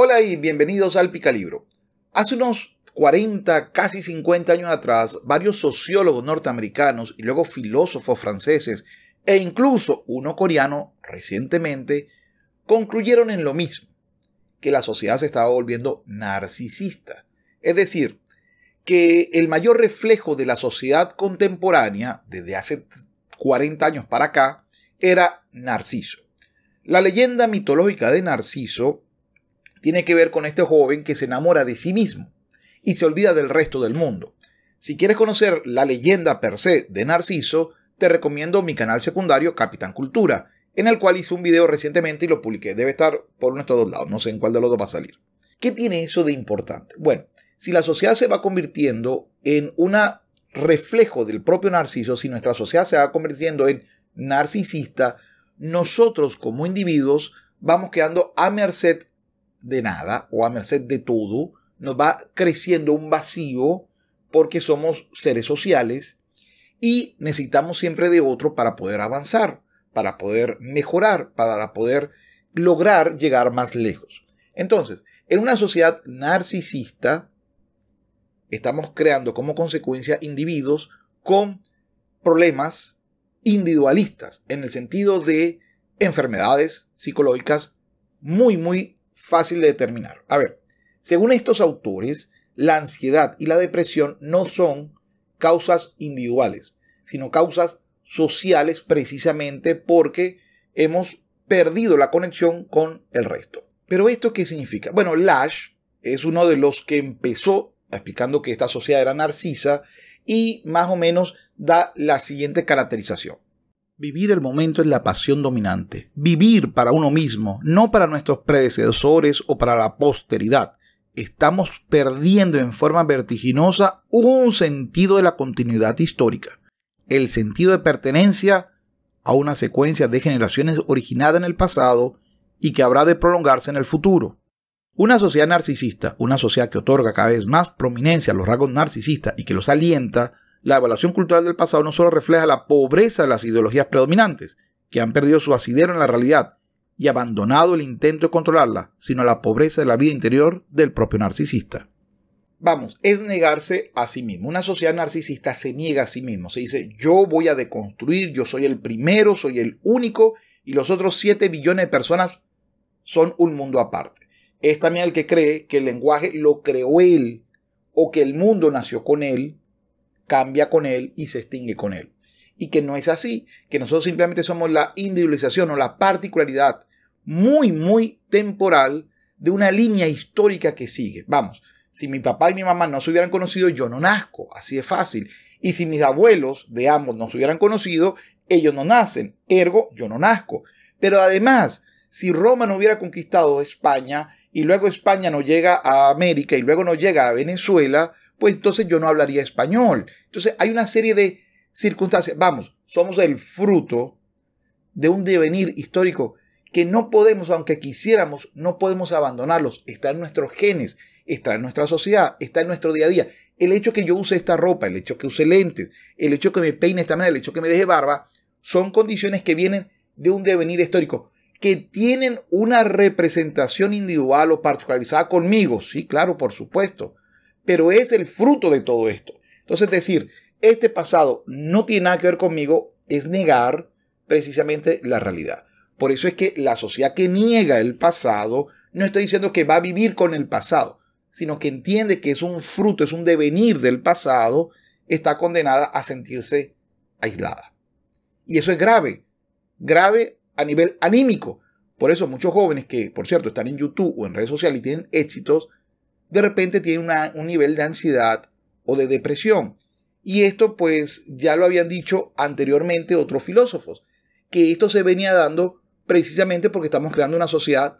Hola y bienvenidos al Picalibro. Hace unos 40, casi 50 años atrás, varios sociólogos norteamericanos y luego filósofos franceses e incluso uno coreano recientemente concluyeron en lo mismo, que la sociedad se estaba volviendo narcisista. Es decir, que el mayor reflejo de la sociedad contemporánea desde hace 40 años para acá era Narciso. La leyenda mitológica de Narciso tiene que ver con este joven que se enamora de sí mismo y se olvida del resto del mundo. Si quieres conocer la leyenda per se de Narciso, te recomiendo mi canal secundario Capitán Cultura, en el cual hice un video recientemente y lo publiqué. Debe estar por uno de dos lados, no sé en cuál de los dos va a salir. ¿Qué tiene eso de importante? Bueno, si la sociedad se va convirtiendo en un reflejo del propio narciso, si nuestra sociedad se va convirtiendo en narcisista, nosotros como individuos vamos quedando a merced de nada o a merced de todo, nos va creciendo un vacío porque somos seres sociales y necesitamos siempre de otro para poder avanzar, para poder mejorar, para poder lograr llegar más lejos. Entonces, en una sociedad narcisista, estamos creando como consecuencia individuos con problemas individualistas, en el sentido de enfermedades psicológicas muy, muy fácil de determinar. A ver, según estos autores, la ansiedad y la depresión no son causas individuales, sino causas sociales precisamente porque hemos perdido la conexión con el resto. Pero esto qué significa? Bueno, Lash es uno de los que empezó explicando que esta sociedad era narcisa y más o menos da la siguiente caracterización. Vivir el momento es la pasión dominante. Vivir para uno mismo, no para nuestros predecesores o para la posteridad. Estamos perdiendo en forma vertiginosa un sentido de la continuidad histórica, el sentido de pertenencia a una secuencia de generaciones originada en el pasado y que habrá de prolongarse en el futuro. Una sociedad narcisista, una sociedad que otorga cada vez más prominencia a los rasgos narcisistas y que los alienta, la evaluación cultural del pasado no solo refleja la pobreza de las ideologías predominantes, que han perdido su asidero en la realidad y abandonado el intento de controlarla, sino la pobreza de la vida interior del propio narcisista. Vamos, es negarse a sí mismo. Una sociedad narcisista se niega a sí mismo. Se dice, yo voy a deconstruir, yo soy el primero, soy el único, y los otros 7 billones de personas son un mundo aparte. Es también el que cree que el lenguaje lo creó él o que el mundo nació con él cambia con él y se extingue con él. Y que no es así, que nosotros simplemente somos la individualización o la particularidad muy, muy temporal de una línea histórica que sigue. Vamos, si mi papá y mi mamá no se hubieran conocido, yo no nazco, así de fácil. Y si mis abuelos de ambos no se hubieran conocido, ellos no nacen, ergo, yo no nazco. Pero además, si Roma no hubiera conquistado España y luego España no llega a América y luego no llega a Venezuela, pues entonces yo no hablaría español. Entonces hay una serie de circunstancias. Vamos, somos el fruto de un devenir histórico que no podemos, aunque quisiéramos, no podemos abandonarlos. Está en nuestros genes, está en nuestra sociedad, está en nuestro día a día. El hecho que yo use esta ropa, el hecho que use lentes, el hecho que me peine esta manera, el hecho que me deje barba, son condiciones que vienen de un devenir histórico, que tienen una representación individual o particularizada conmigo. Sí, claro, por supuesto pero es el fruto de todo esto. Entonces decir, este pasado no tiene nada que ver conmigo es negar precisamente la realidad. Por eso es que la sociedad que niega el pasado no estoy diciendo que va a vivir con el pasado, sino que entiende que es un fruto, es un devenir del pasado, está condenada a sentirse aislada. Y eso es grave, grave a nivel anímico. Por eso muchos jóvenes que, por cierto, están en YouTube o en redes sociales y tienen éxitos, de repente tiene un nivel de ansiedad o de depresión. Y esto pues ya lo habían dicho anteriormente otros filósofos, que esto se venía dando precisamente porque estamos creando una sociedad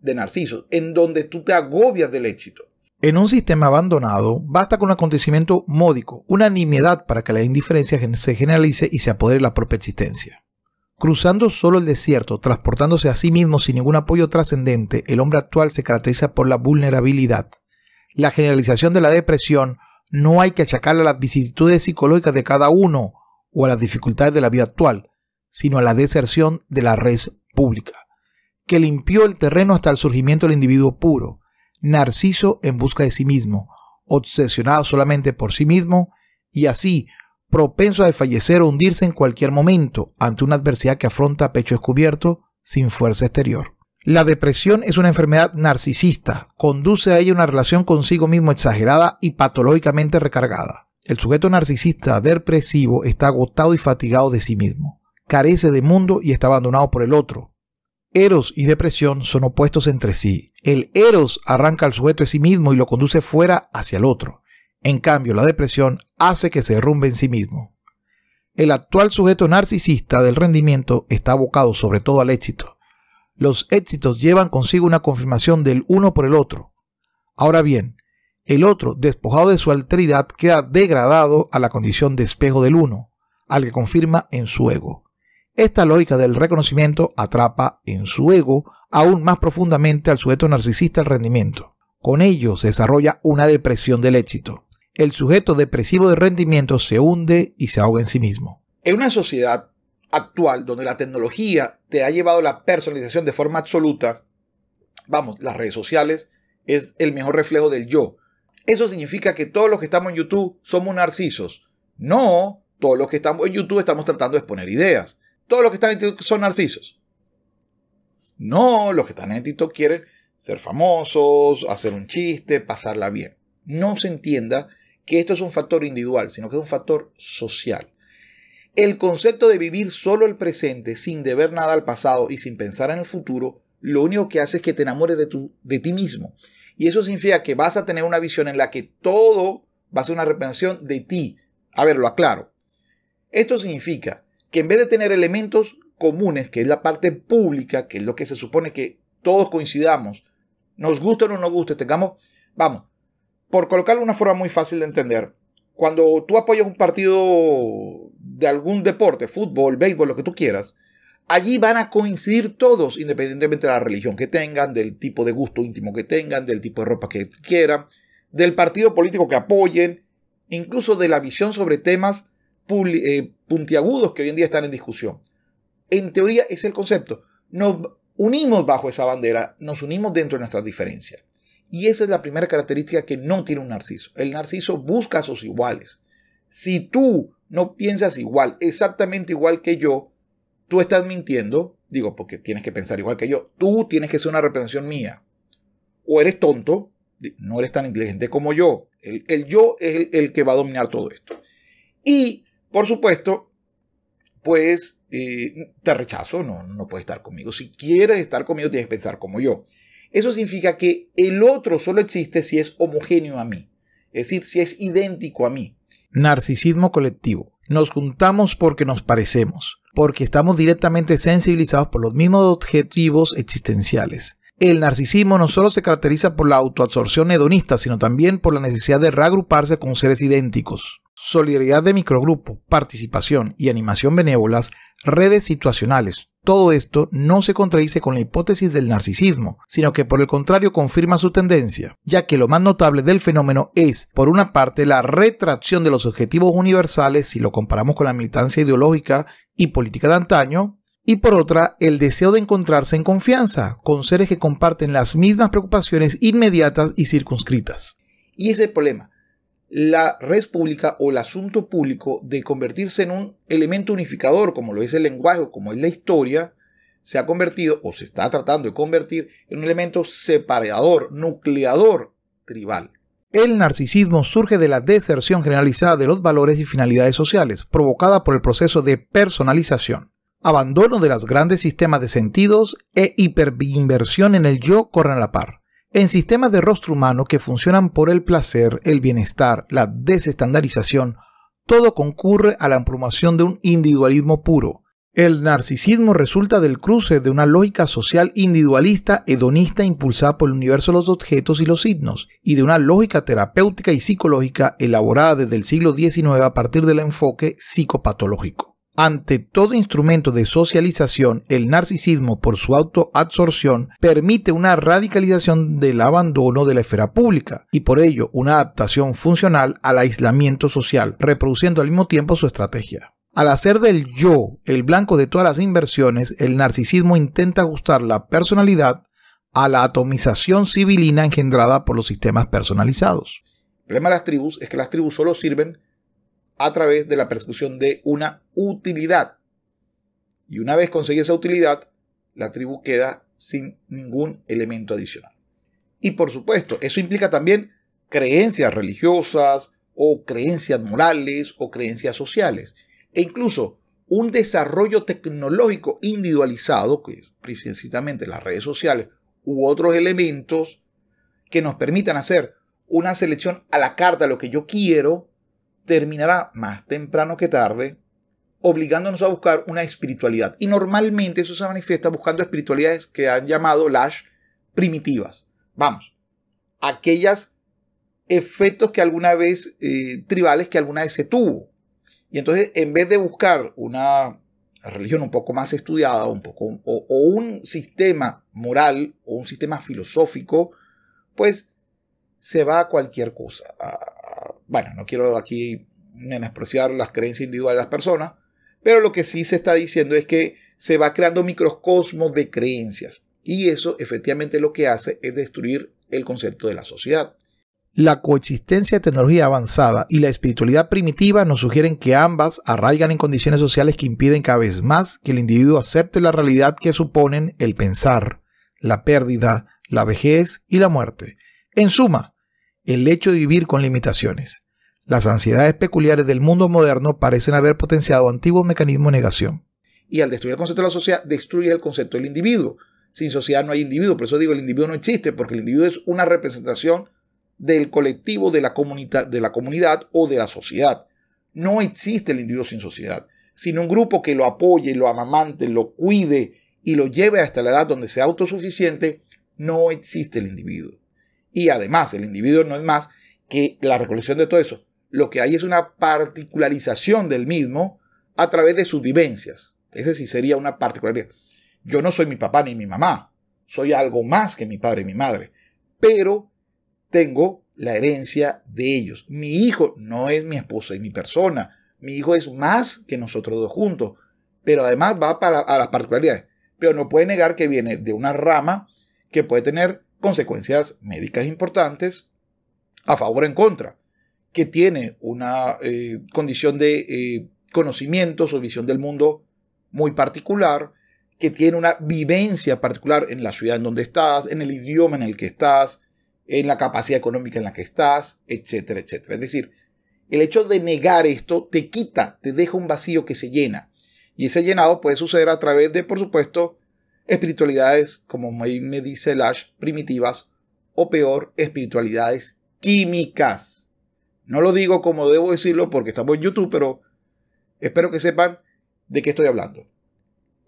de narcisos, en donde tú te agobias del éxito. En un sistema abandonado, basta con un acontecimiento módico, una nimiedad para que la indiferencia se generalice y se apodere la propia existencia. Cruzando solo el desierto, transportándose a sí mismo sin ningún apoyo trascendente, el hombre actual se caracteriza por la vulnerabilidad, la generalización de la depresión no hay que achacarla a las vicisitudes psicológicas de cada uno o a las dificultades de la vida actual, sino a la deserción de la red pública, que limpió el terreno hasta el surgimiento del individuo puro, narciso en busca de sí mismo, obsesionado solamente por sí mismo y así propenso a desfallecer o hundirse en cualquier momento ante una adversidad que afronta a pecho descubierto sin fuerza exterior. La depresión es una enfermedad narcisista, conduce a ella una relación consigo mismo exagerada y patológicamente recargada. El sujeto narcisista depresivo está agotado y fatigado de sí mismo, carece de mundo y está abandonado por el otro. Eros y depresión son opuestos entre sí. El eros arranca al sujeto de sí mismo y lo conduce fuera hacia el otro. En cambio, la depresión hace que se derrumbe en sí mismo. El actual sujeto narcisista del rendimiento está abocado sobre todo al éxito. Los éxitos llevan consigo una confirmación del uno por el otro. Ahora bien, el otro, despojado de su alteridad, queda degradado a la condición de espejo del uno, al que confirma en su ego. Esta lógica del reconocimiento atrapa en su ego aún más profundamente al sujeto narcisista el rendimiento. Con ello se desarrolla una depresión del éxito. El sujeto depresivo del rendimiento se hunde y se ahoga en sí mismo. En una sociedad actual, donde la tecnología te ha llevado la personalización de forma absoluta, vamos, las redes sociales es el mejor reflejo del yo. ¿Eso significa que todos los que estamos en YouTube somos narcisos? No, todos los que estamos en YouTube estamos tratando de exponer ideas. Todos los que están en TikTok son narcisos. No, los que están en TikTok quieren ser famosos, hacer un chiste, pasarla bien. No se entienda que esto es un factor individual, sino que es un factor social. El concepto de vivir solo el presente, sin deber nada al pasado y sin pensar en el futuro, lo único que hace es que te enamores de, de ti mismo. Y eso significa que vas a tener una visión en la que todo va a ser una representación de ti. A ver, lo aclaro. Esto significa que en vez de tener elementos comunes, que es la parte pública, que es lo que se supone que todos coincidamos, nos guste o no nos guste, tengamos, vamos, por colocarlo de una forma muy fácil de entender, cuando tú apoyas un partido de algún deporte, fútbol, béisbol, lo que tú quieras, allí van a coincidir todos, independientemente de la religión que tengan, del tipo de gusto íntimo que tengan, del tipo de ropa que quieran, del partido político que apoyen, incluso de la visión sobre temas eh, puntiagudos que hoy en día están en discusión. En teoría es el concepto. Nos unimos bajo esa bandera, nos unimos dentro de nuestras diferencias. Y esa es la primera característica que no tiene un narciso. El narciso busca a sus iguales. Si tú no piensas igual, exactamente igual que yo, tú estás mintiendo, digo, porque tienes que pensar igual que yo, tú tienes que ser una representación mía. O eres tonto, no eres tan inteligente como yo. El, yo es el, que va a dominar todo esto. Y, por supuesto, pues eh, te rechazo, no, no puedes estar conmigo. Si quieres estar conmigo, tienes que pensar como yo. Eso significa que el otro solo existe si es homogéneo a mí, es decir, si es idéntico a mí. Narcisismo colectivo. Nos juntamos porque nos parecemos, porque estamos directamente sensibilizados por los mismos objetivos existenciales. El narcisismo no solo se caracteriza por la autoabsorción hedonista, sino también por la necesidad de reagruparse con seres idénticos. Solidaridad de microgrupo, participación y animación benévolas redes situacionales. Todo esto no se contradice con la hipótesis del narcisismo, sino que por el contrario confirma su tendencia, ya que lo más notable del fenómeno es, por una parte, la retracción de los objetivos universales si lo comparamos con la militancia ideológica y política de antaño, y por otra, el deseo de encontrarse en confianza con seres que comparten las mismas preocupaciones inmediatas y circunscritas. Y ese es el problema la red pública o el asunto público de convertirse en un elemento unificador, como lo es el lenguaje o como es la historia, se ha convertido o se está tratando de convertir en un elemento separador, nucleador, tribal. El narcisismo surge de la deserción generalizada de los valores y finalidades sociales, provocada por el proceso de personalización, abandono de los grandes sistemas de sentidos e hiperinversión en el yo corren a la par. En sistemas de rostro humano que funcionan por el placer, el bienestar, la desestandarización, todo concurre a la promoción de un individualismo puro. El narcisismo resulta del cruce de una lógica social individualista hedonista impulsada por el universo de los objetos y los signos, y de una lógica terapéutica y psicológica elaborada desde el siglo XIX a partir del enfoque psicopatológico. Ante todo instrumento de socialización, el narcisismo por su autoabsorción permite una radicalización del abandono de la esfera pública y por ello una adaptación funcional al aislamiento social, reproduciendo al mismo tiempo su estrategia. Al hacer del yo el blanco de todas las inversiones, el narcisismo intenta ajustar la personalidad a la atomización civilina engendrada por los sistemas personalizados. El problema de las tribus es que las tribus solo sirven a través de la persecución de una utilidad. Y una vez conseguida esa utilidad, la tribu queda sin ningún elemento adicional. Y por supuesto, eso implica también creencias religiosas o creencias morales o creencias sociales. E incluso un desarrollo tecnológico individualizado, que es precisamente las redes sociales u otros elementos que nos permitan hacer una selección a la carta de lo que yo quiero terminará más temprano que tarde obligándonos a buscar una espiritualidad. Y normalmente eso se manifiesta buscando espiritualidades que han llamado las primitivas. Vamos, aquellas efectos que alguna vez, eh, tribales que alguna vez se tuvo. Y entonces, en vez de buscar una religión un poco más estudiada, un poco, o, un sistema moral, o un sistema filosófico, pues se va a cualquier cosa, bueno, no quiero aquí menospreciar las creencias individuales de las personas, pero lo que sí se está diciendo es que se va creando microcosmos de creencias y eso efectivamente lo que hace es destruir el concepto de la sociedad. La coexistencia de tecnología avanzada y la espiritualidad primitiva nos sugieren que ambas arraigan en condiciones sociales que impiden cada vez más que el individuo acepte la realidad que suponen el pensar, la pérdida, la vejez y la muerte. En suma, el hecho de vivir con limitaciones. Las ansiedades peculiares del mundo moderno parecen haber potenciado antiguos mecanismos de negación. Y al destruir el concepto de la sociedad, destruye el concepto del individuo. Sin sociedad no hay individuo, por eso digo, el individuo no existe, porque el individuo es una representación del colectivo, de la, de la comunidad o de la sociedad. No existe el individuo sin sociedad, sino un grupo que lo apoye, lo amamante, lo cuide y lo lleve hasta la edad donde sea autosuficiente, no existe el individuo. Y además, el individuo no es más que la recolección de todo eso. Lo que hay es una particularización del mismo a través de sus vivencias. Ese sí sería una particularidad. Yo no soy mi papá ni mi mamá. Soy algo más que mi padre y mi madre. Pero tengo la herencia de ellos. Mi hijo no es mi esposa y mi persona. Mi hijo es más que nosotros dos juntos. Pero además va para, a las particularidades. Pero no puede negar que viene de una rama que puede tener consecuencias médicas importantes a favor o en contra, que tiene una eh, condición de conocimiento, eh, conocimientos o visión del mundo muy particular, que tiene una vivencia particular en la ciudad en donde estás, en el idioma en el que estás, en la capacidad económica en la que estás, etcétera, etcétera. Es decir, el hecho de negar esto te quita, te deja un vacío que se llena. Y ese llenado puede suceder a través de, por supuesto, espiritualidades, como me dice Lash, primitivas, o peor, espiritualidades químicas. No lo digo como debo decirlo porque estamos en YouTube, pero espero que sepan de qué estoy hablando.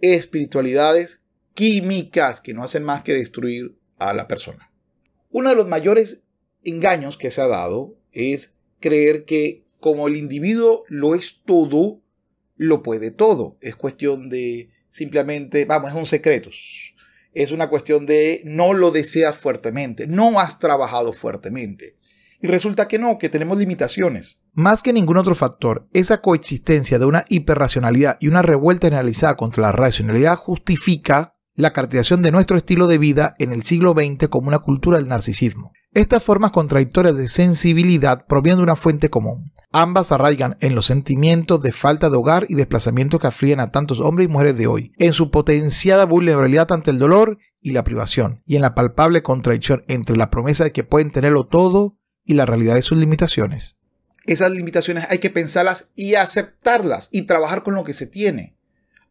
Espiritualidades químicas que no hacen más que destruir a la persona. Uno de los mayores engaños que se ha dado es creer que como el individuo lo es todo, lo puede todo. Es cuestión de simplemente, vamos, es un secreto. Es una cuestión de no lo deseas fuertemente, no has trabajado fuertemente. Y resulta que no, que tenemos limitaciones. Más que ningún otro factor, esa coexistencia de una hiperracionalidad y una revuelta generalizada contra la racionalidad justifica la caracterización de nuestro estilo de vida en el siglo XX como una cultura del narcisismo. Estas formas contradictorias de sensibilidad provienen de una fuente común, Ambas arraigan en los sentimientos de falta de hogar y desplazamiento que afligen a tantos hombres y mujeres de hoy, en su potenciada vulnerabilidad ante el dolor y la privación, y en la palpable contradicción entre la promesa de que pueden tenerlo todo y la realidad de sus limitaciones. Esas limitaciones hay que pensarlas y aceptarlas y trabajar con lo que se tiene.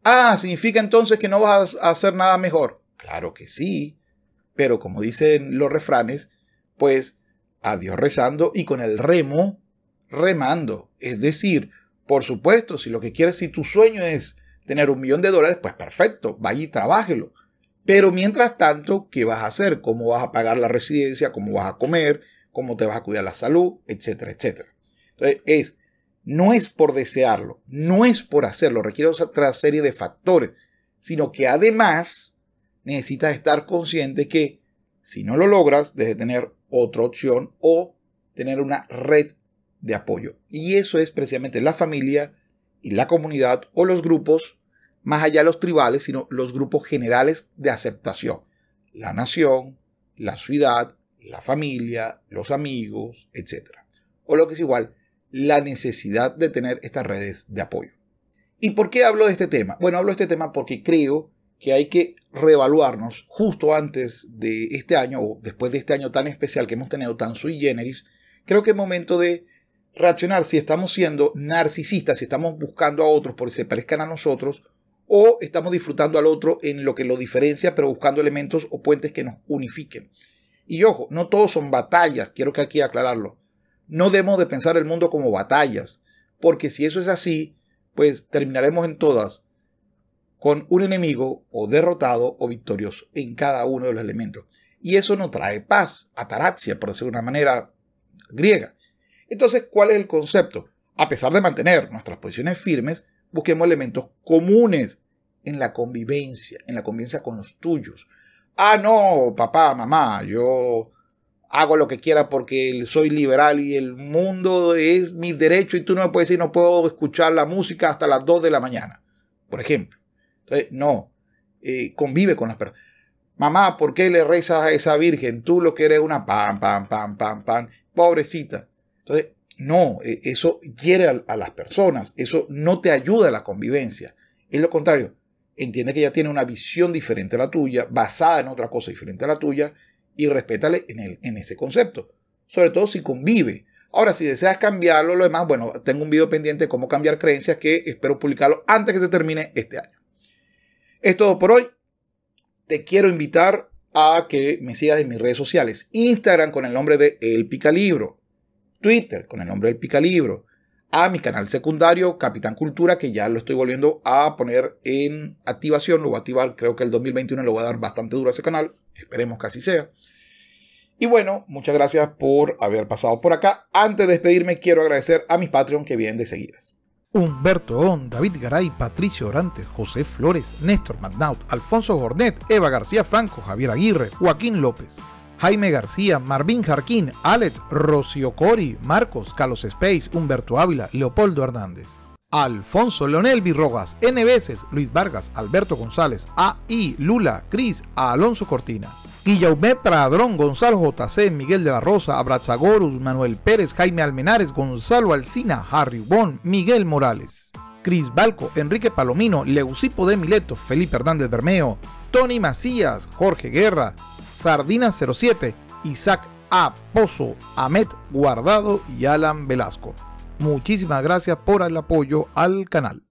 Ah, significa entonces que no vas a hacer nada mejor. Claro que sí, pero como dicen los refranes, pues adiós rezando y con el remo remando. Es decir, por supuesto, si lo que quieres, si tu sueño es tener un millón de dólares, pues perfecto, vaya y trabájelo. Pero mientras tanto, ¿qué vas a hacer? ¿Cómo vas a pagar la residencia? ¿Cómo vas a comer? ¿Cómo te vas a cuidar la salud? Etcétera, etcétera. Entonces, es, no es por desearlo, no es por hacerlo, requiere otra serie de factores, sino que además necesitas estar consciente que si no lo logras, debes tener otra opción o tener una red de apoyo. Y eso es precisamente la familia y la comunidad o los grupos, más allá de los tribales, sino los grupos generales de aceptación. La nación, la ciudad, la familia, los amigos, etc. O lo que es igual, la necesidad de tener estas redes de apoyo. ¿Y por qué hablo de este tema? Bueno, hablo de este tema porque creo que hay que reevaluarnos justo antes de este año o después de este año tan especial que hemos tenido, tan sui generis, creo que es momento de reaccionar si estamos siendo narcisistas, si estamos buscando a otros porque se parezcan a nosotros, o estamos disfrutando al otro en lo que lo diferencia, pero buscando elementos o puentes que nos unifiquen. Y ojo, no todos son batallas, quiero que aquí aclararlo. No debemos de pensar el mundo como batallas, porque si eso es así, pues terminaremos en todas con un enemigo o derrotado o victorioso en cada uno de los elementos. Y eso no trae paz, ataraxia, por decir de una manera griega. Entonces, ¿cuál es el concepto? A pesar de mantener nuestras posiciones firmes, busquemos elementos comunes en la convivencia, en la convivencia con los tuyos. Ah, no, papá, mamá, yo hago lo que quiera porque soy liberal y el mundo es mi derecho y tú no me puedes decir no puedo escuchar la música hasta las 2 de la mañana, por ejemplo. Entonces, no, eh, convive con las personas. Mamá, ¿por qué le rezas a esa virgen? Tú lo que eres una pam pam pam pam pam, pobrecita. Entonces, no, e, eso hiere a, las personas, eso no te ayuda a la convivencia. Es lo contrario, entiende que ella tiene una visión diferente a la tuya, basada en otra cosa diferente a la tuya, y respétale en ese concepto. Sobre todo si convive. Ahora, si deseas cambiarlo, lo demás, bueno, tengo un video pendiente de cómo cambiar creencias que espero publicarlo antes que se termine este año. Es todo por hoy. Te quiero invitar a que me sigas en mis redes sociales. Instagram con el nombre de El Picalibro. Twitter con el nombre del Picalibro, a mi canal secundario Capitán Cultura, que ya lo estoy volviendo a poner en activación, lo voy a activar, creo que el 2021 lo voy a dar bastante duro a ese canal, esperemos que así sea. Y bueno, muchas gracias por haber pasado por acá. Antes de despedirme, quiero agradecer a mis Patreon que vienen de seguidas. Humberto On, David Garay, Patricio Orantes, José Flores, Néstor Magnaut, Alfonso Gornet, Eva García Franco, Javier Aguirre, Joaquín López. Jaime García, Marvin Jarquín, Alex Rocio Cori, Marcos, Carlos Space, Humberto Ávila, Leopoldo Hernández. Alfonso, Leonel Virrogas, N. Luis Vargas, Alberto González, A.I., Lula, Cris, Alonso Cortina. Guillaume Pradrón, Gonzalo JC, Miguel de la Rosa, Abrazagorus, Manuel Pérez, Jaime Almenares, Gonzalo Alcina, Harry Bon, Miguel Morales. Cris Balco, Enrique Palomino, Leucipo de Mileto, Felipe Hernández Bermeo, Tony Macías, Jorge Guerra, Sardina07, Isaac A. Pozo, Ahmed Guardado y Alan Velasco. Muchísimas gracias por el apoyo al canal.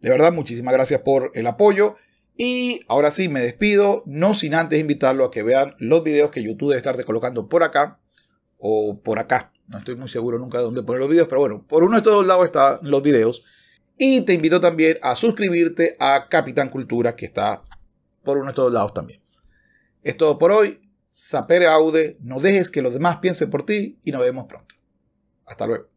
De verdad, muchísimas gracias por el apoyo. Y ahora sí, me despido, no sin antes invitarlo a que vean los videos que YouTube debe estar colocando por acá o por acá. No estoy muy seguro nunca de dónde poner los videos, pero bueno, por uno de todos lados están los videos. Y te invito también a suscribirte a Capitán Cultura, que está por uno de todos lados también. Es todo por hoy. Sapere aude, no dejes que los demás piensen por ti y nos vemos pronto. Hasta luego.